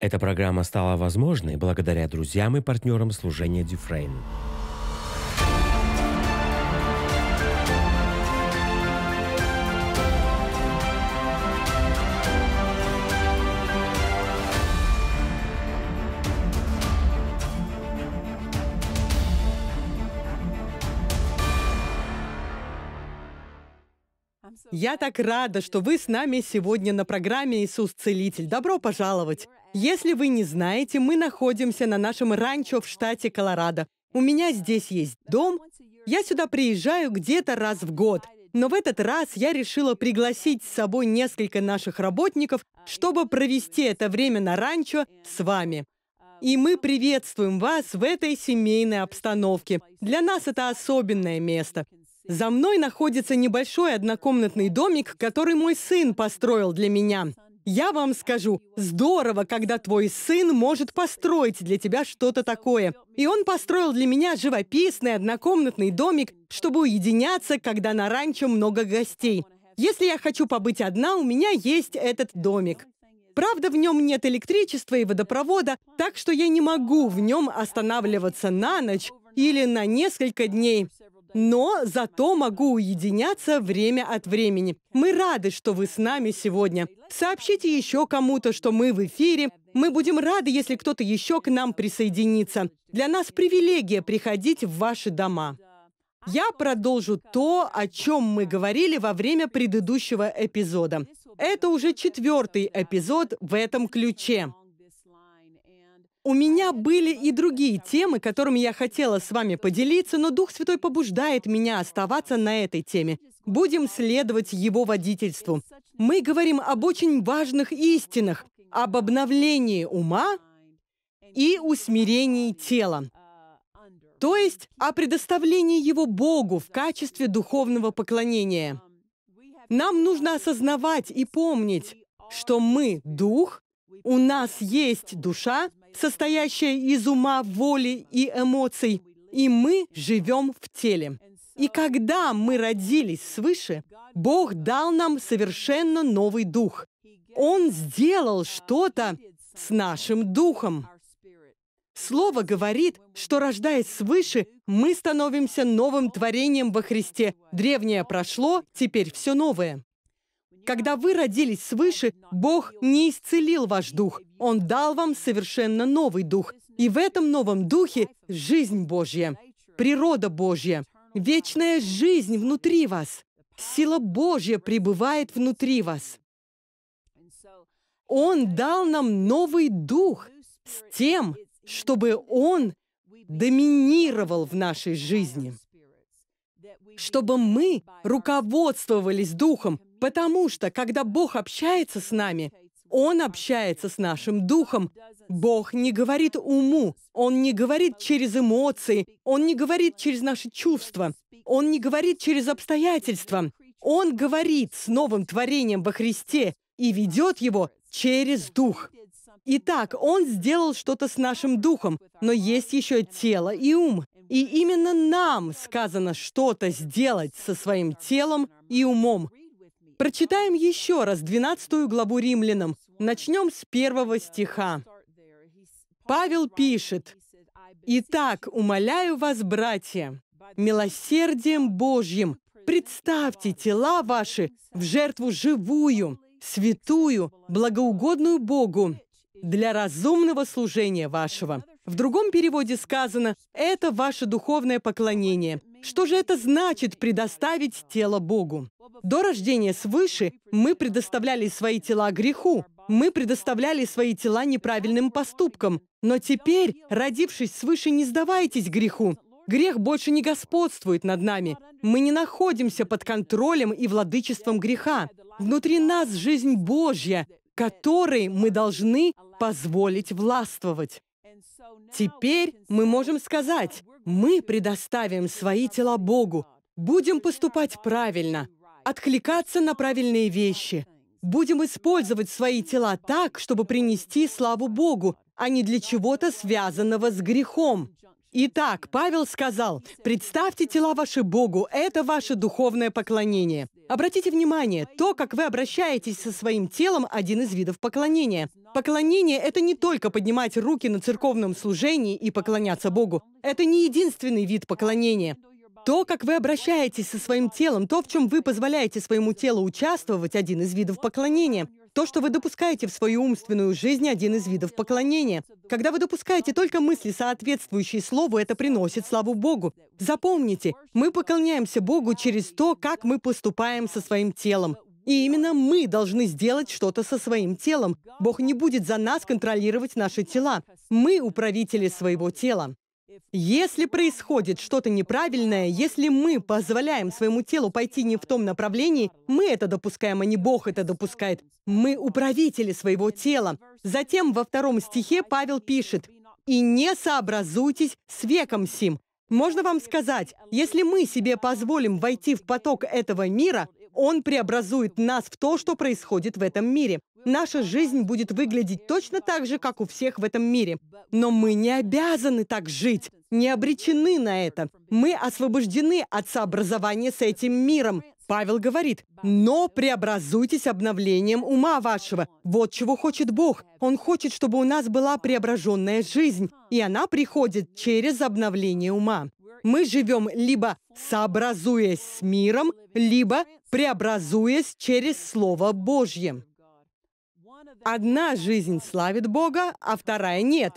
Эта программа стала возможной благодаря друзьям и партнерам служения Дюфрейн. Я так рада, что вы с нами сегодня на программе «Иисус Целитель». Добро пожаловать! Если вы не знаете, мы находимся на нашем ранчо в штате Колорадо. У меня здесь есть дом. Я сюда приезжаю где-то раз в год. Но в этот раз я решила пригласить с собой несколько наших работников, чтобы провести это время на ранчо с вами. И мы приветствуем вас в этой семейной обстановке. Для нас это особенное место. За мной находится небольшой однокомнатный домик, который мой сын построил для меня. Я вам скажу, здорово, когда твой сын может построить для тебя что-то такое. И он построил для меня живописный однокомнатный домик, чтобы уединяться, когда на ранчо много гостей. Если я хочу побыть одна, у меня есть этот домик. Правда, в нем нет электричества и водопровода, так что я не могу в нем останавливаться на ночь или на несколько дней но зато могу уединяться время от времени. Мы рады, что вы с нами сегодня. Сообщите еще кому-то, что мы в эфире. Мы будем рады, если кто-то еще к нам присоединится. Для нас привилегия приходить в ваши дома. Я продолжу то, о чем мы говорили во время предыдущего эпизода. Это уже четвертый эпизод в этом ключе. У меня были и другие темы, которыми я хотела с вами поделиться, но Дух Святой побуждает меня оставаться на этой теме. Будем следовать Его водительству. Мы говорим об очень важных истинах, об обновлении ума и усмирении тела. То есть о предоставлении его Богу в качестве духовного поклонения. Нам нужно осознавать и помнить, что мы – дух, у нас есть душа, состоящая из ума, воли и эмоций, и мы живем в теле. И когда мы родились свыше, Бог дал нам совершенно новый дух. Он сделал что-то с нашим духом. Слово говорит, что, рождаясь свыше, мы становимся новым творением во Христе. Древнее прошло, теперь все новое. Когда вы родились свыше, Бог не исцелил ваш дух. Он дал вам совершенно новый дух. И в этом новом духе жизнь Божья, природа Божья, вечная жизнь внутри вас. Сила Божья пребывает внутри вас. Он дал нам новый дух с тем, чтобы Он доминировал в нашей жизни чтобы мы руководствовались Духом, Потому что, когда Бог общается с нами, Он общается с нашим духом. Бог не говорит уму, Он не говорит через эмоции, Он не говорит через наши чувства, Он не говорит через обстоятельства. Он говорит с новым творением во Христе и ведет его через дух. Итак, Он сделал что-то с нашим духом, но есть еще тело и ум. И именно нам сказано что-то сделать со своим телом и умом. Прочитаем еще раз 12 главу римлянам. Начнем с первого стиха. Павел пишет, «Итак, умоляю вас, братья, милосердием Божьим, представьте тела ваши в жертву живую, святую, благоугодную Богу для разумного служения вашего». В другом переводе сказано «это ваше духовное поклонение». Что же это значит предоставить тело Богу? До рождения свыше мы предоставляли свои тела греху, мы предоставляли свои тела неправильным поступкам. Но теперь, родившись свыше, не сдавайтесь греху. Грех больше не господствует над нами. Мы не находимся под контролем и владычеством греха. Внутри нас жизнь Божья, которой мы должны позволить властвовать. Теперь мы можем сказать, мы предоставим свои тела Богу, будем поступать правильно, откликаться на правильные вещи, будем использовать свои тела так, чтобы принести славу Богу, а не для чего-то связанного с грехом. Итак, Павел сказал, «Представьте тела ваши Богу, это ваше духовное поклонение». Обратите внимание, то, как вы обращаетесь со своим телом, один из видов поклонения. Поклонение – это не только поднимать руки на церковном служении и поклоняться Богу. Это не единственный вид поклонения. То, как вы обращаетесь со своим телом, то, в чем вы позволяете своему телу участвовать, один из видов поклонения. То, что вы допускаете в свою умственную жизнь, один из видов поклонения. Когда вы допускаете только мысли, соответствующие слову, это приносит славу Богу. Запомните, мы поклоняемся Богу через то, как мы поступаем со своим телом. И именно мы должны сделать что-то со своим телом. Бог не будет за нас контролировать наши тела. Мы управители своего тела. Если происходит что-то неправильное, если мы позволяем своему телу пойти не в том направлении, мы это допускаем, а не Бог это допускает. Мы управители своего тела. Затем во втором стихе Павел пишет, «И не сообразуйтесь с веком сим». Можно вам сказать, если мы себе позволим войти в поток этого мира, он преобразует нас в то, что происходит в этом мире. Наша жизнь будет выглядеть точно так же, как у всех в этом мире. Но мы не обязаны так жить, не обречены на это. Мы освобождены от сообразования с этим миром. Павел говорит, «Но преобразуйтесь обновлением ума вашего». Вот чего хочет Бог. Он хочет, чтобы у нас была преображенная жизнь, и она приходит через обновление ума. Мы живем либо сообразуясь с миром, либо преобразуясь через Слово Божье. Одна жизнь славит Бога, а вторая нет.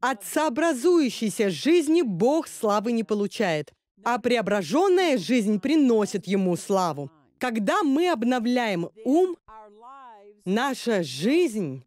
От сообразующейся жизни Бог славы не получает, а преображенная жизнь приносит Ему славу. Когда мы обновляем ум, наша жизнь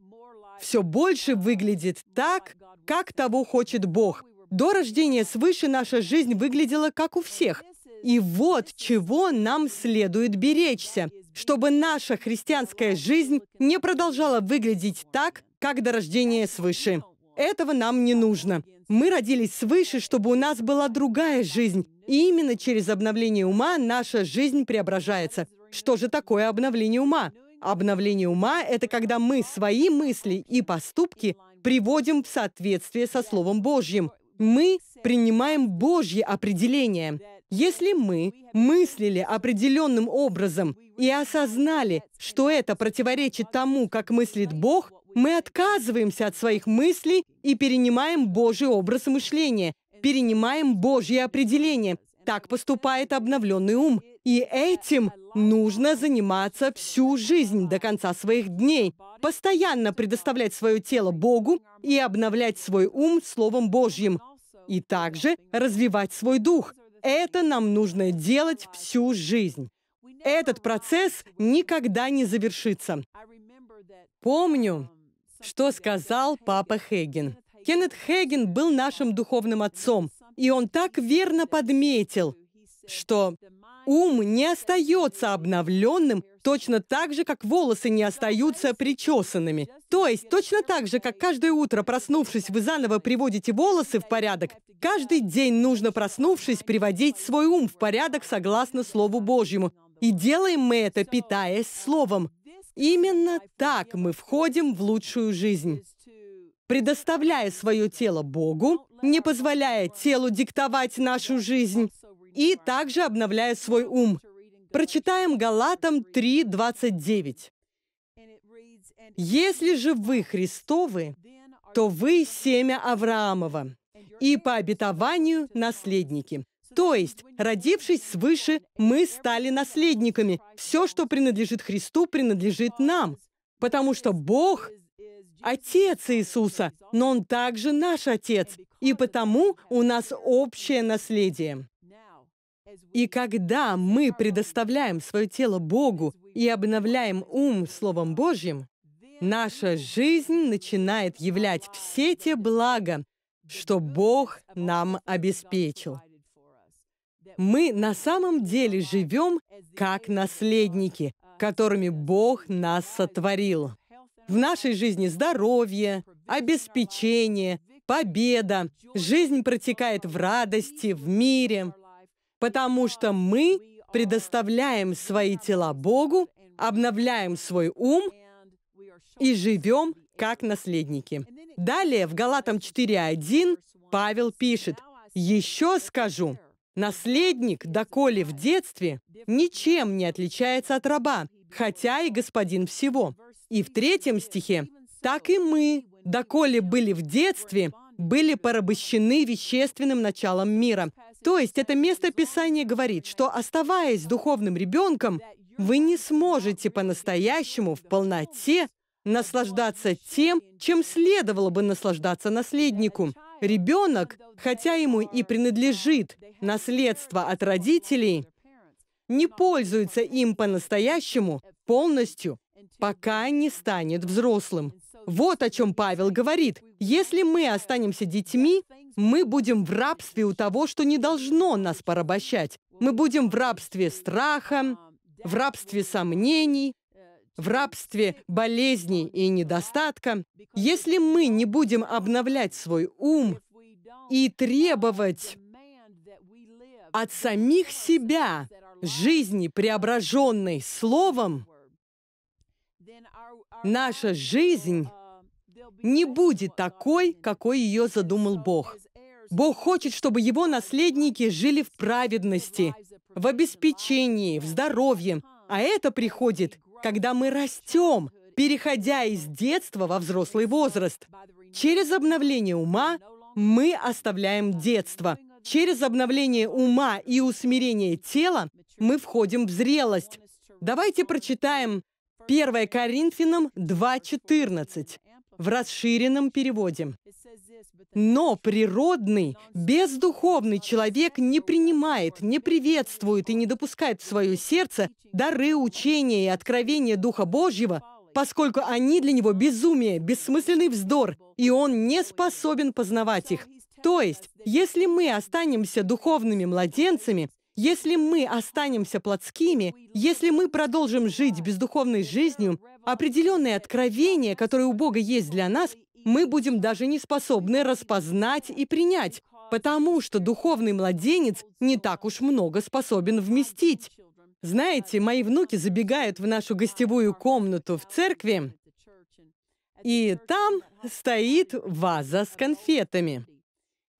все больше выглядит так, как того хочет Бог, до рождения свыше наша жизнь выглядела как у всех. И вот чего нам следует беречься, чтобы наша христианская жизнь не продолжала выглядеть так, как до рождения свыше. Этого нам не нужно. Мы родились свыше, чтобы у нас была другая жизнь. И именно через обновление ума наша жизнь преображается. Что же такое обновление ума? Обновление ума – это когда мы свои мысли и поступки приводим в соответствие со Словом Божьим мы принимаем Божье определение. Если мы мыслили определенным образом и осознали, что это противоречит тому, как мыслит Бог, мы отказываемся от своих мыслей и перенимаем Божий образ мышления, перенимаем Божье определение. Так поступает обновленный ум. И этим нужно заниматься всю жизнь до конца своих дней, постоянно предоставлять свое тело Богу и обновлять свой ум Словом Божьим, и также развивать свой дух. Это нам нужно делать всю жизнь. Этот процесс никогда не завершится. Помню, что сказал папа Хейген. Кеннет Хейген был нашим духовным отцом, и он так верно подметил, что ум не остается обновленным Точно так же, как волосы не остаются причесанными. То есть, точно так же, как каждое утро, проснувшись, вы заново приводите волосы в порядок, каждый день нужно, проснувшись, приводить свой ум в порядок согласно Слову Божьему. И делаем мы это, питаясь Словом. Именно так мы входим в лучшую жизнь. Предоставляя свое тело Богу, не позволяя телу диктовать нашу жизнь, и также обновляя свой ум – Прочитаем Галатам 3:29. «Если же вы Христовы, то вы семя Авраамова, и по обетованию наследники». То есть, родившись свыше, мы стали наследниками. Все, что принадлежит Христу, принадлежит нам, потому что Бог – Отец Иисуса, но Он также наш Отец, и потому у нас общее наследие. И когда мы предоставляем свое тело Богу и обновляем ум Словом Божьим, наша жизнь начинает являть все те блага, что Бог нам обеспечил. Мы на самом деле живем как наследники, которыми Бог нас сотворил. В нашей жизни здоровье, обеспечение, победа, жизнь протекает в радости, в мире потому что мы предоставляем свои тела Богу, обновляем свой ум и живем как наследники. Далее в Галатам 4.1 Павел пишет, «Еще скажу, наследник, доколе в детстве, ничем не отличается от раба, хотя и господин всего». И в третьем стихе, «Так и мы, доколе были в детстве, были порабощены вещественным началом мира, то есть это место Писания говорит, что оставаясь духовным ребенком, вы не сможете по-настоящему в полноте наслаждаться тем, чем следовало бы наслаждаться наследнику. Ребенок, хотя ему и принадлежит наследство от родителей, не пользуется им по-настоящему полностью, пока не станет взрослым. Вот о чем Павел говорит. Если мы останемся детьми, мы будем в рабстве у того, что не должно нас порабощать. Мы будем в рабстве страха, в рабстве сомнений, в рабстве болезней и недостатка. Если мы не будем обновлять свой ум и требовать от самих себя жизни, преображенной Словом, наша жизнь не будет такой, какой ее задумал Бог. Бог хочет, чтобы его наследники жили в праведности, в обеспечении, в здоровье. А это приходит, когда мы растем, переходя из детства во взрослый возраст. Через обновление ума мы оставляем детство. Через обновление ума и усмирение тела мы входим в зрелость. Давайте прочитаем 1 Коринфянам 2.14 в расширенном переводе. Но природный, бездуховный человек не принимает, не приветствует и не допускает в свое сердце дары учения и откровения Духа Божьего, поскольку они для него безумие, бессмысленный вздор, и он не способен познавать их. То есть, если мы останемся духовными младенцами, если мы останемся плотскими, если мы продолжим жить бездуховной жизнью, определенные откровения, которые у Бога есть для нас, мы будем даже не способны распознать и принять, потому что духовный младенец не так уж много способен вместить. Знаете, мои внуки забегают в нашу гостевую комнату в церкви, и там стоит ваза с конфетами.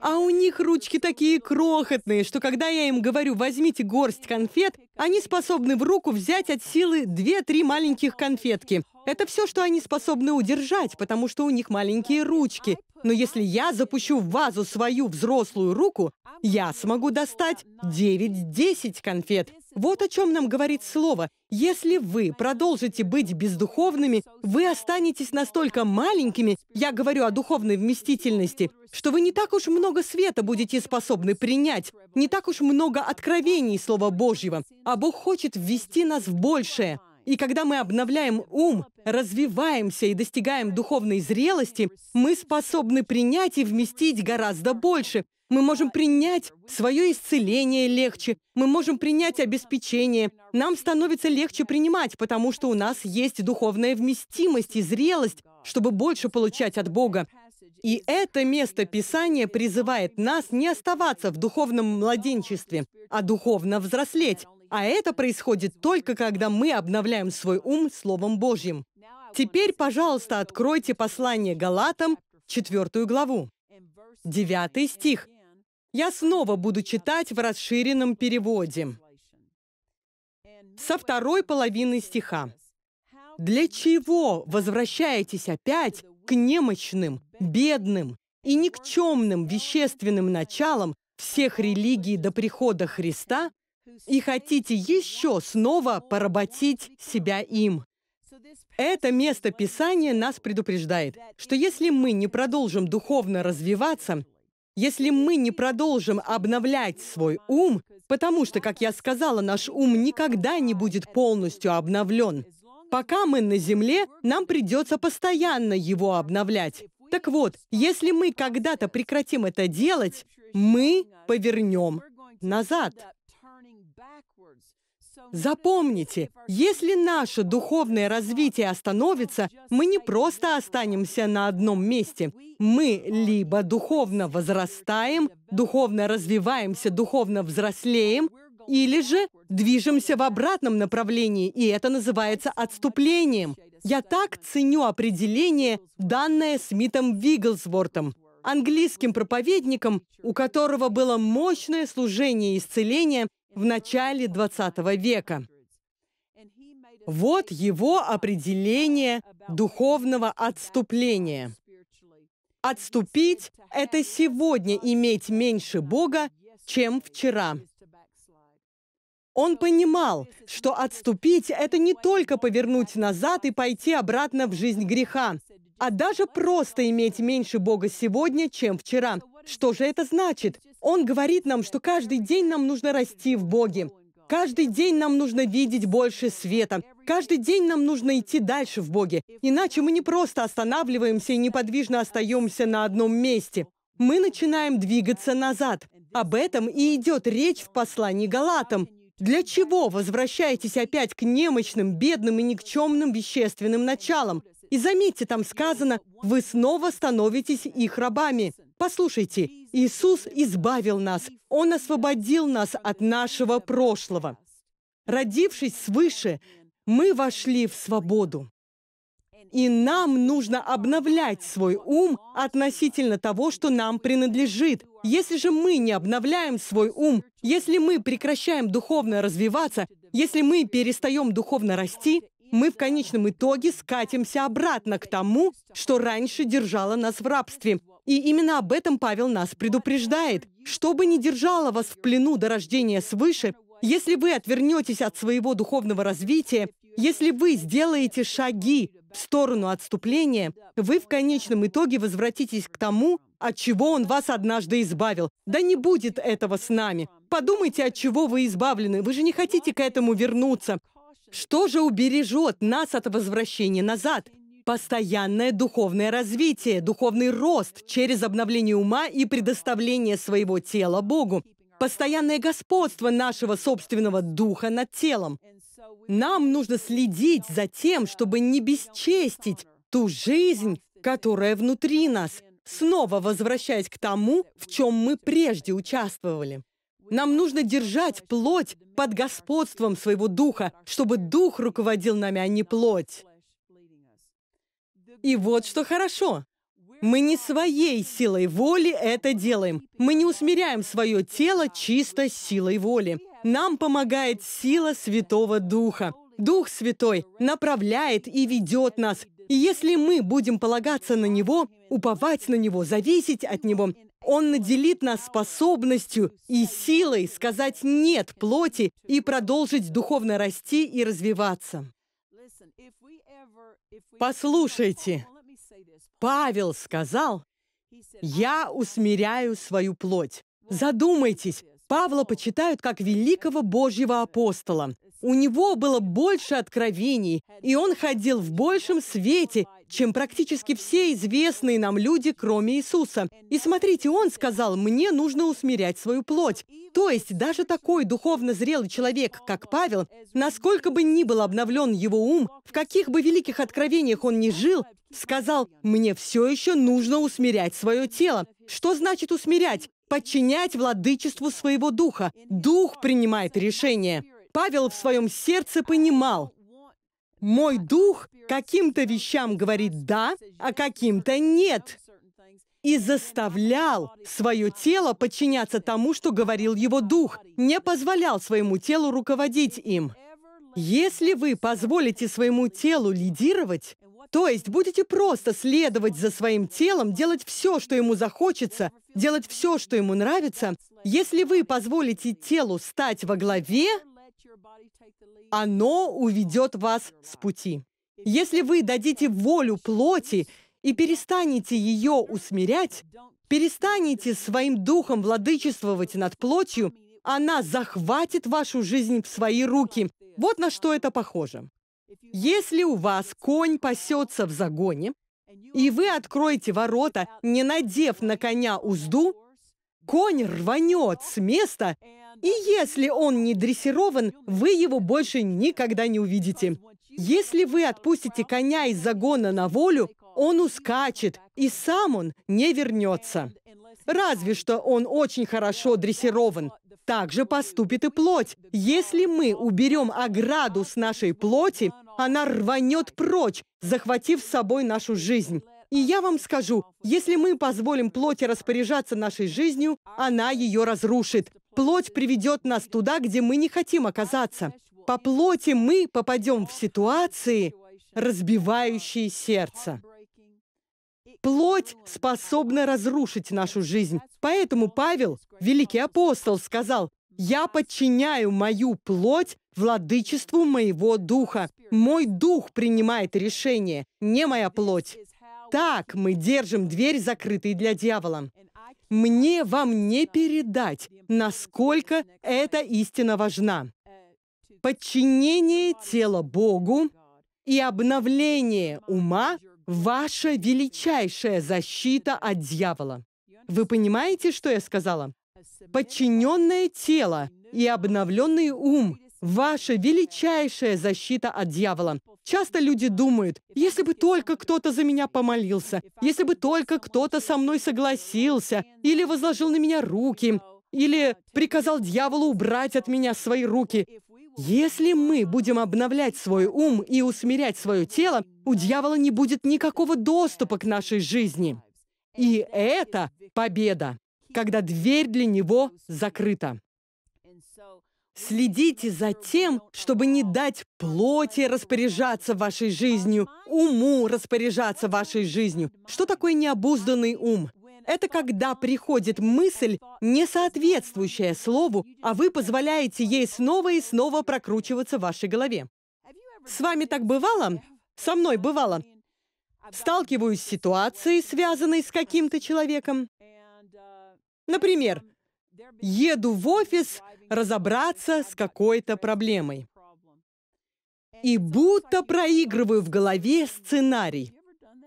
А у них ручки такие крохотные, что когда я им говорю «возьмите горсть конфет», они способны в руку взять от силы 2-3 маленьких конфетки. Это все, что они способны удержать, потому что у них маленькие ручки. Но если я запущу в вазу свою взрослую руку, я смогу достать 9-10 конфет. Вот о чем нам говорит слово. Если вы продолжите быть бездуховными, вы останетесь настолько маленькими, я говорю о духовной вместительности, что вы не так уж много света будете способны принять, не так уж много откровений Слова Божьего, а Бог хочет ввести нас в большее. И когда мы обновляем ум, развиваемся и достигаем духовной зрелости, мы способны принять и вместить гораздо больше. Мы можем принять свое исцеление легче, мы можем принять обеспечение. Нам становится легче принимать, потому что у нас есть духовная вместимость и зрелость, чтобы больше получать от Бога. И это место Писания призывает нас не оставаться в духовном младенчестве, а духовно взрослеть. А это происходит только, когда мы обновляем свой ум Словом Божьим. Теперь, пожалуйста, откройте послание Галатам, четвертую главу. Девятый стих. Я снова буду читать в расширенном переводе. Со второй половины стиха. «Для чего возвращаетесь опять к немощным, бедным и никчемным вещественным началам всех религий до прихода Христа, и хотите еще снова поработить себя им. Это место Писания нас предупреждает, что если мы не продолжим духовно развиваться, если мы не продолжим обновлять свой ум, потому что, как я сказала, наш ум никогда не будет полностью обновлен. Пока мы на земле, нам придется постоянно его обновлять. Так вот, если мы когда-то прекратим это делать, мы повернем назад. Запомните, если наше духовное развитие остановится, мы не просто останемся на одном месте. Мы либо духовно возрастаем, духовно развиваемся, духовно взрослеем, или же движемся в обратном направлении, и это называется отступлением. Я так ценю определение, данное Смитом Вигглсвортом, английским проповедником, у которого было мощное служение исцеления – в начале 20 века. Вот его определение духовного отступления. Отступить – это сегодня иметь меньше Бога, чем вчера. Он понимал, что отступить – это не только повернуть назад и пойти обратно в жизнь греха, а даже просто иметь меньше Бога сегодня, чем вчера. Что же это значит? Он говорит нам, что каждый день нам нужно расти в Боге. Каждый день нам нужно видеть больше света. Каждый день нам нужно идти дальше в Боге. Иначе мы не просто останавливаемся и неподвижно остаемся на одном месте. Мы начинаем двигаться назад. Об этом и идет речь в послании Галатам. Для чего возвращаетесь опять к немощным, бедным и никчемным вещественным началам? И заметьте, там сказано, вы снова становитесь их рабами. Послушайте, Иисус избавил нас. Он освободил нас от нашего прошлого. Родившись свыше, мы вошли в свободу. И нам нужно обновлять свой ум относительно того, что нам принадлежит. Если же мы не обновляем свой ум, если мы прекращаем духовно развиваться, если мы перестаем духовно расти, мы в конечном итоге скатимся обратно к тому, что раньше держало нас в рабстве. И именно об этом Павел нас предупреждает. Что бы ни держало вас в плену до рождения свыше, если вы отвернетесь от своего духовного развития, если вы сделаете шаги в сторону отступления, вы в конечном итоге возвратитесь к тому, от чего он вас однажды избавил. Да не будет этого с нами. Подумайте, от чего вы избавлены. Вы же не хотите к этому вернуться. Что же убережет нас от возвращения назад? постоянное духовное развитие, духовный рост через обновление ума и предоставление своего тела Богу, постоянное господство нашего собственного духа над телом. Нам нужно следить за тем, чтобы не бесчестить ту жизнь, которая внутри нас, снова возвращаясь к тому, в чем мы прежде участвовали. Нам нужно держать плоть под господством своего духа, чтобы дух руководил нами, а не плоть. И вот что хорошо. Мы не своей силой воли это делаем. Мы не усмиряем свое тело чисто силой воли. Нам помогает сила Святого Духа. Дух Святой направляет и ведет нас. И если мы будем полагаться на Него, уповать на Него, зависеть от Него, Он наделит нас способностью и силой сказать «нет» плоти и продолжить духовно расти и развиваться. Послушайте, Павел сказал, «Я усмиряю свою плоть». Задумайтесь, Павла почитают как великого Божьего апостола. У него было больше откровений, и он ходил в большем свете, чем практически все известные нам люди, кроме Иисуса. И смотрите, он сказал, мне нужно усмирять свою плоть. То есть даже такой духовно зрелый человек, как Павел, насколько бы ни был обновлен его ум, в каких бы великих откровениях он ни жил, сказал, мне все еще нужно усмирять свое тело. Что значит усмирять? Подчинять владычеству своего духа. Дух принимает решение. Павел в своем сердце понимал, мой дух каким-то вещам говорит «да», а каким-то «нет» и заставлял свое тело подчиняться тому, что говорил его дух, не позволял своему телу руководить им. Если вы позволите своему телу лидировать, то есть будете просто следовать за своим телом, делать все, что ему захочется, делать все, что ему нравится, если вы позволите телу стать во главе, оно уведет вас с пути. Если вы дадите волю плоти и перестанете ее усмирять, перестанете своим духом владычествовать над плотью, она захватит вашу жизнь в свои руки. Вот на что это похоже. Если у вас конь пасется в загоне, и вы откроете ворота, не надев на коня узду, конь рванет с места и если он не дрессирован, вы его больше никогда не увидите. Если вы отпустите коня из загона на волю, он ускачет, и сам он не вернется. Разве что он очень хорошо дрессирован. Так же поступит и плоть. Если мы уберем ограду с нашей плоти, она рванет прочь, захватив с собой нашу жизнь. И я вам скажу, если мы позволим плоти распоряжаться нашей жизнью, она ее разрушит. Плоть приведет нас туда, где мы не хотим оказаться. По плоти мы попадем в ситуации, разбивающие сердце. Плоть способна разрушить нашу жизнь. Поэтому Павел, великий апостол, сказал, «Я подчиняю мою плоть владычеству моего духа. Мой дух принимает решение, не моя плоть». Так мы держим дверь закрытой для дьявола. Мне вам не передать, насколько эта истина важна. Подчинение тела Богу и обновление ума – ваша величайшая защита от дьявола. Вы понимаете, что я сказала? Подчиненное тело и обновленный ум ваша величайшая защита от дьявола. Часто люди думают, если бы только кто-то за меня помолился, если бы только кто-то со мной согласился, или возложил на меня руки, или приказал дьяволу убрать от меня свои руки. Если мы будем обновлять свой ум и усмирять свое тело, у дьявола не будет никакого доступа к нашей жизни. И это победа, когда дверь для него закрыта. Следите за тем, чтобы не дать плоти распоряжаться вашей жизнью, уму распоряжаться вашей жизнью. Что такое необузданный ум? Это когда приходит мысль, не соответствующая слову, а вы позволяете ей снова и снова прокручиваться в вашей голове. С вами так бывало? Со мной бывало. Сталкиваюсь с ситуацией, связанной с каким-то человеком. Например, еду в офис разобраться с какой-то проблемой. И будто проигрываю в голове сценарий.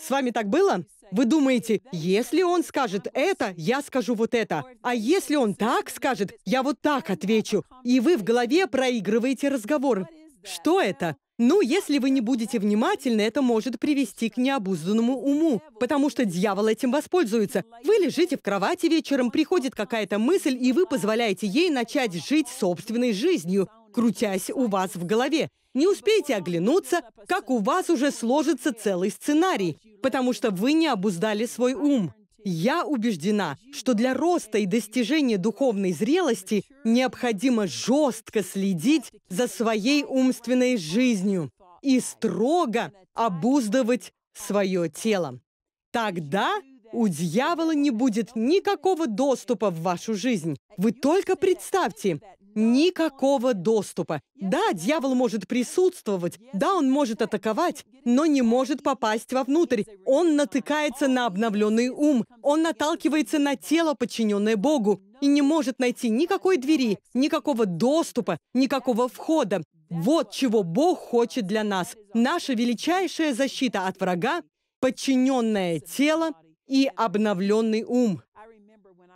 С вами так было? Вы думаете, если он скажет это, я скажу вот это. А если он так скажет, я вот так отвечу. И вы в голове проигрываете разговор. Что это? Ну, если вы не будете внимательны, это может привести к необузданному уму, потому что дьявол этим воспользуется. Вы лежите в кровати вечером, приходит какая-то мысль, и вы позволяете ей начать жить собственной жизнью, крутясь у вас в голове. Не успеете оглянуться, как у вас уже сложится целый сценарий, потому что вы не обуздали свой ум. Я убеждена, что для роста и достижения духовной зрелости необходимо жестко следить за своей умственной жизнью и строго обуздывать свое тело. Тогда у дьявола не будет никакого доступа в вашу жизнь. Вы только представьте, Никакого доступа. Да, дьявол может присутствовать, да, он может атаковать, но не может попасть вовнутрь. Он натыкается на обновленный ум, он наталкивается на тело, подчиненное Богу, и не может найти никакой двери, никакого доступа, никакого входа. Вот чего Бог хочет для нас. Наша величайшая защита от врага – подчиненное тело и обновленный ум.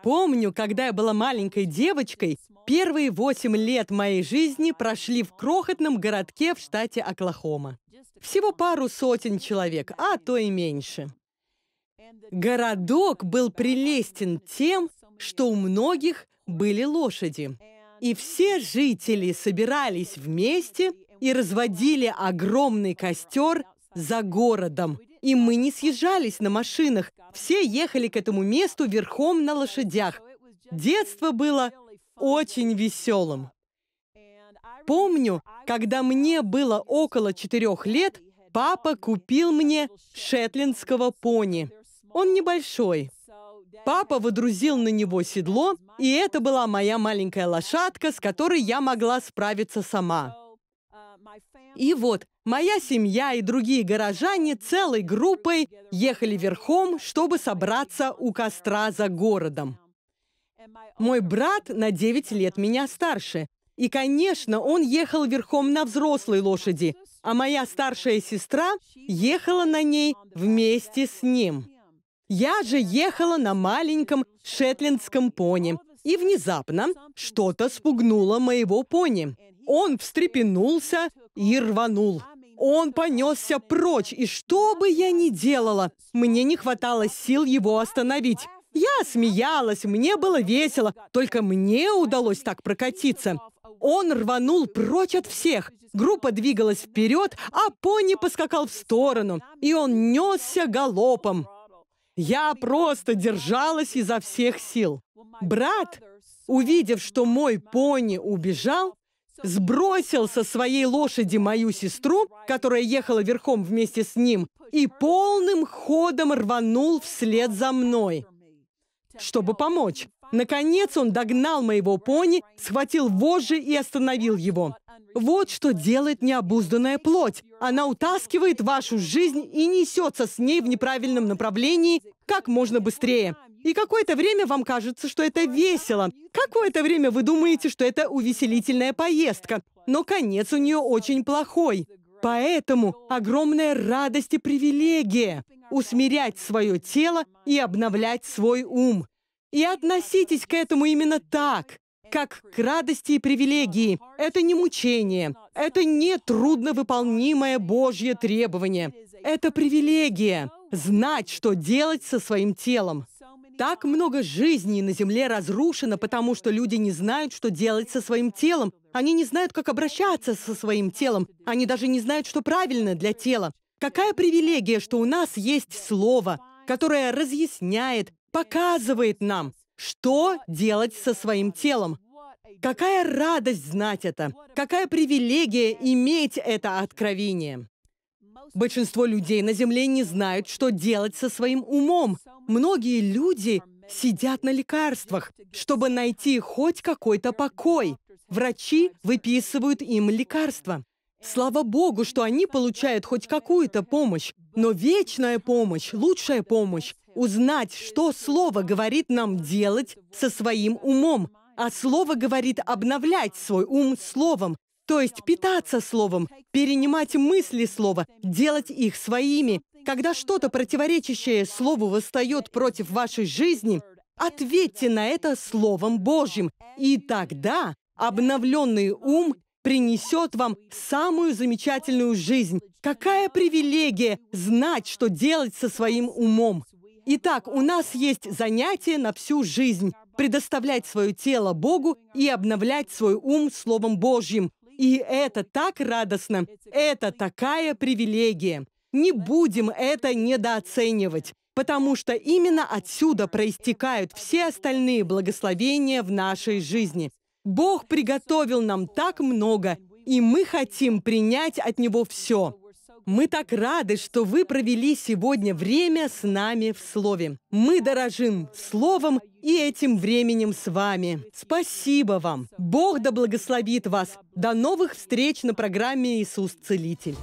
Помню, когда я была маленькой девочкой, Первые восемь лет моей жизни прошли в крохотном городке в штате Оклахома. Всего пару сотен человек, а то и меньше. Городок был прелестен тем, что у многих были лошади. И все жители собирались вместе и разводили огромный костер за городом. И мы не съезжались на машинах, все ехали к этому месту верхом на лошадях. Детство было очень веселым. Помню, когда мне было около четырех лет, папа купил мне шетлинского пони. Он небольшой. Папа водрузил на него седло, и это была моя маленькая лошадка, с которой я могла справиться сама. И вот, моя семья и другие горожане целой группой ехали верхом, чтобы собраться у костра за городом. Мой брат на 9 лет меня старше. И, конечно, он ехал верхом на взрослой лошади, а моя старшая сестра ехала на ней вместе с ним. Я же ехала на маленьком шетлендском пони, и внезапно что-то спугнуло моего пони. Он встрепенулся и рванул. Он понесся прочь, и что бы я ни делала, мне не хватало сил его остановить. Я смеялась, мне было весело, только мне удалось так прокатиться. Он рванул прочь от всех. Группа двигалась вперед, а пони поскакал в сторону, и он несся галопом. Я просто держалась изо всех сил. Брат, увидев, что мой пони убежал, сбросил со своей лошади мою сестру, которая ехала верхом вместе с ним, и полным ходом рванул вслед за мной чтобы помочь. Наконец он догнал моего пони, схватил вожжи и остановил его. Вот что делает необузданная плоть. Она утаскивает вашу жизнь и несется с ней в неправильном направлении как можно быстрее. И какое-то время вам кажется, что это весело. Какое-то время вы думаете, что это увеселительная поездка. Но конец у нее очень плохой. Поэтому огромная радость и привилегия усмирять свое тело и обновлять свой ум. И относитесь к этому именно так, как к радости и привилегии. Это не мучение, это не трудновыполнимое Божье требование. Это привилегия – знать, что делать со своим телом. Так много жизней на Земле разрушено, потому что люди не знают, что делать со своим телом. Они не знают, как обращаться со своим телом. Они даже не знают, что правильно для тела. Какая привилегия, что у нас есть слово, которое разъясняет, показывает нам, что делать со своим телом. Какая радость знать это! Какая привилегия иметь это откровение! Большинство людей на Земле не знают, что делать со своим умом. Многие люди сидят на лекарствах, чтобы найти хоть какой-то покой. Врачи выписывают им лекарства. Слава Богу, что они получают хоть какую-то помощь, но вечная помощь, лучшая помощь – узнать, что Слово говорит нам делать со своим умом, а Слово говорит обновлять свой ум Словом, то есть питаться Словом, перенимать мысли Слова, делать их своими. Когда что-то противоречащее Слову восстает против вашей жизни, ответьте на это Словом Божьим, и тогда обновленный ум принесет вам самую замечательную жизнь. Какая привилегия знать, что делать со своим умом. Итак, у нас есть занятие на всю жизнь. Предоставлять свое тело Богу и обновлять свой ум Словом Божьим. И это так радостно. Это такая привилегия. Не будем это недооценивать, потому что именно отсюда проистекают все остальные благословения в нашей жизни. Бог приготовил нам так много, и мы хотим принять от Него все. Мы так рады, что вы провели сегодня время с нами в Слове. Мы дорожим Словом и этим временем с вами. Спасибо вам. Бог да благословит вас. До новых встреч на программе «Иисус Целитель».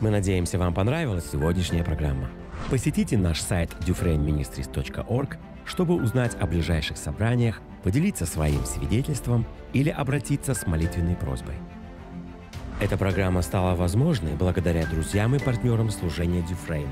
Мы надеемся, вам понравилась сегодняшняя программа. Посетите наш сайт dufrainministries.org, чтобы узнать о ближайших собраниях, поделиться своим свидетельством – или обратиться с молитвенной просьбой. Эта программа стала возможной благодаря друзьям и партнерам служения Дюфрейн.